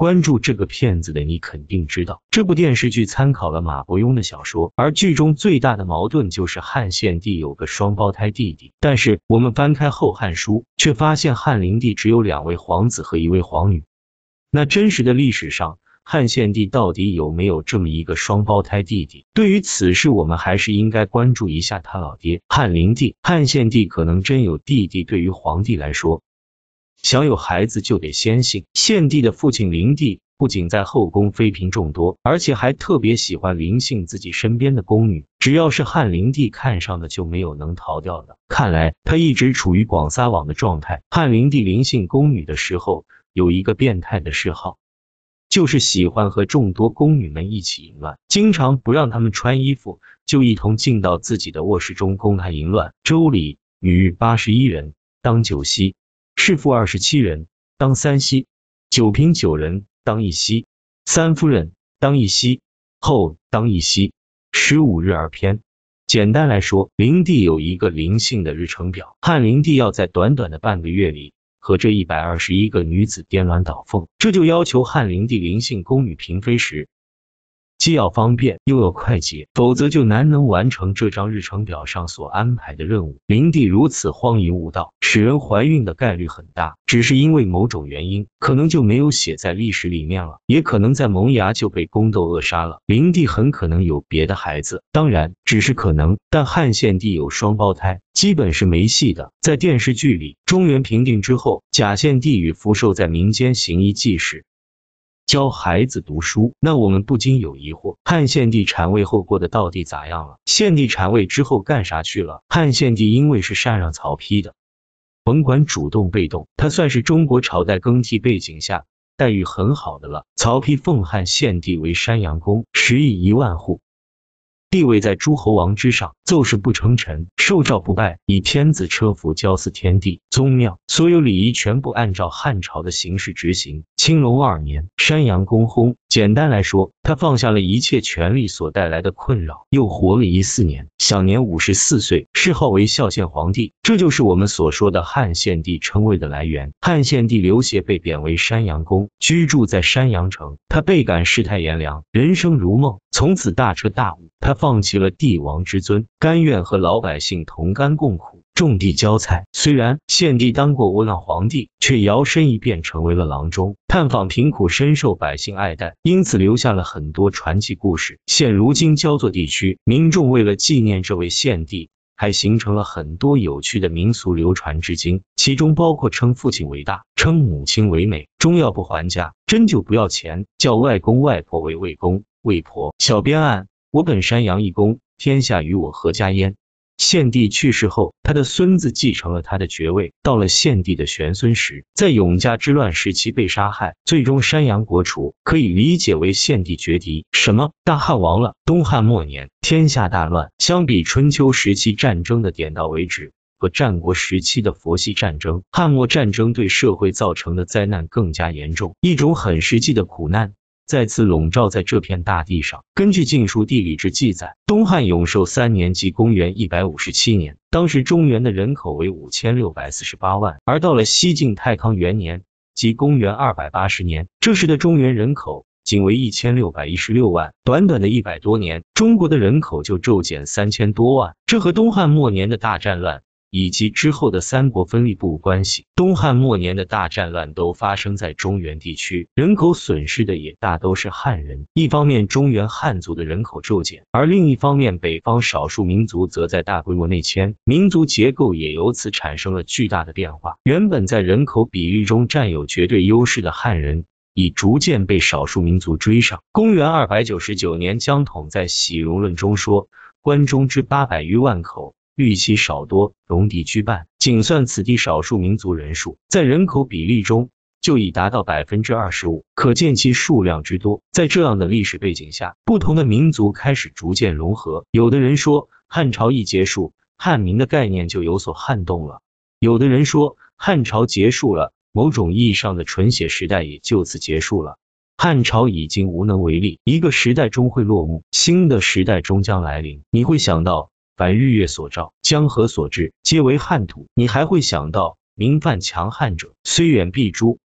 关注这个骗子的你肯定知道，这部电视剧参考了马伯庸的小说，而剧中最大的矛盾就是汉献帝有个双胞胎弟弟，但是我们翻开《后汉书》，却发现汉灵帝只有两位皇子和一位皇女。那真实的历史上，汉献帝到底有没有这么一个双胞胎弟弟？对于此事，我们还是应该关注一下他老爹汉灵帝。汉献帝可能真有弟弟，对于皇帝来说。想有孩子就得先姓。献帝的父亲灵帝不仅在后宫妃嫔众多，而且还特别喜欢灵性自己身边的宫女，只要是汉灵帝看上的就没有能逃掉的。看来他一直处于广撒网的状态。汉灵帝灵性宫女的时候，有一个变态的嗜好，就是喜欢和众多宫女们一起淫乱，经常不让他们穿衣服，就一同进到自己的卧室中公开淫乱。周礼：女八十一人，当九夕。侍妇二十七人当三息；九嫔九人当一息；三夫人当一息；后当一息。十五日而篇。简单来说，灵帝有一个灵性的日程表，汉灵帝要在短短的半个月里和这一百二十一个女子颠鸾倒凤，这就要求汉灵帝灵性宫女嫔妃时。既要方便，又要快捷，否则就难能完成这张日程表上所安排的任务。灵帝如此荒淫无道，使人怀孕的概率很大，只是因为某种原因，可能就没有写在历史里面了，也可能在萌芽就被宫斗扼杀了。灵帝很可能有别的孩子，当然只是可能，但汉献帝有双胞胎，基本是没戏的。在电视剧里，中原平定之后，假献帝与福寿在民间行医济世。教孩子读书，那我们不禁有疑惑：汉献帝禅位后过得到底咋样了？献帝禅位之后干啥去了？汉献帝因为是禅让曹丕的，甭管主动被动，他算是中国朝代更替背景下待遇很好的了。曹丕奉汉献帝为山阳公，食邑一万户。地位在诸侯王之上，奏事不称臣，受诏不拜，以天子车服交祀天地、宗庙，所有礼仪全部按照汉朝的形式执行。青龙二年，山阳公薨。简单来说，他放下了一切权力所带来的困扰，又活了一四年，享年五十四岁，谥号为孝献皇帝，这就是我们所说的汉献帝称谓的来源。汉献帝刘协被贬为山阳公，居住在山阳城，他倍感世态炎凉，人生如梦，从此大彻大悟，他放弃了帝王之尊，甘愿和老百姓同甘共苦。种地浇菜，虽然献帝当过窝囊皇帝，却摇身一变成为了郎中，探访贫苦，深受百姓爱戴，因此留下了很多传奇故事。现如今焦作地区民众为了纪念这位献帝，还形成了很多有趣的民俗流传至今，其中包括称父亲为大，称母亲为美，中药不还价，针灸不要钱，叫外公外婆为魏公魏婆。小编案：我本山羊一公，天下与我何家焉？献帝去世后，他的孙子继承了他的爵位。到了献帝的玄孙时，在永嘉之乱时期被杀害，最终山阳国除，可以理解为献帝绝敌。什么？大汉亡了？东汉末年天下大乱，相比春秋时期战争的点到为止和战国时期的佛系战争，汉末战争对社会造成的灾难更加严重，一种很实际的苦难。再次笼罩在这片大地上。根据《晋书·地理志》记载，东汉永寿三年即公元一百五十七年，当时中原的人口为五千六百四十八万。而到了西晋太康元年即公元二百八十年，这时的中原人口仅为一千六百一十六万。短短的一百多年，中国的人口就骤减三千多万。这和东汉末年的大战乱。以及之后的三国分立不无关系。东汉末年的大战乱都发生在中原地区，人口损失的也大都是汉人。一方面，中原汉族的人口骤减，而另一方面，北方少数民族则在大规模内迁，民族结构也由此产生了巨大的变化。原本在人口比例中占有绝对优势的汉人，已逐渐被少数民族追上。公元二百九十九年，江统在《喜容论》中说：“关中之八百余万口。”绿旗少多，戎狄居半。仅算此地少数民族人数，在人口比例中就已达到百分之二十五，可见其数量之多。在这样的历史背景下，不同的民族开始逐渐融合。有的人说，汉朝一结束，汉民的概念就有所撼动了；有的人说，汉朝结束了，某种意义上的纯血时代也就此结束了。汉朝已经无能为力，一个时代终会落幕，新的时代终将来临。你会想到。凡日月所照、江河所至，皆为汉土。你还会想到，民犯强汉者，虽远必诛。